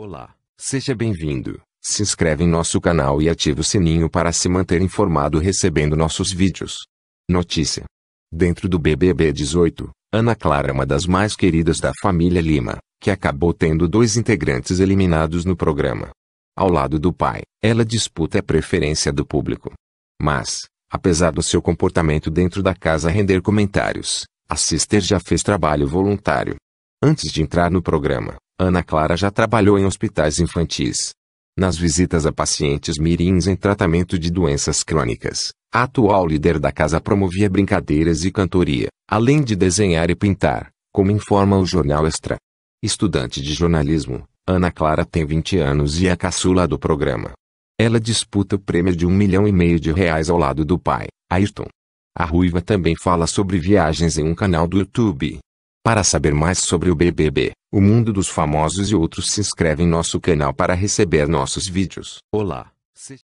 Olá, seja bem-vindo. Se inscreve em nosso canal e ative o sininho para se manter informado recebendo nossos vídeos. Notícia: Dentro do BBB 18, Ana Clara é uma das mais queridas da família Lima, que acabou tendo dois integrantes eliminados no programa. Ao lado do pai, ela disputa a preferência do público. Mas, apesar do seu comportamento dentro da casa render comentários, a Sister já fez trabalho voluntário. Antes de entrar no programa, Ana Clara já trabalhou em hospitais infantis. Nas visitas a pacientes mirins em tratamento de doenças crônicas, a atual líder da casa promovia brincadeiras e cantoria, além de desenhar e pintar, como informa o jornal Extra. Estudante de jornalismo, Ana Clara tem 20 anos e é caçula do programa. Ela disputa o prêmio de um milhão e meio de reais ao lado do pai, Ayrton. A ruiva também fala sobre viagens em um canal do YouTube. Para saber mais sobre o BBB, o mundo dos famosos e outros se inscreve em nosso canal para receber nossos vídeos. Olá!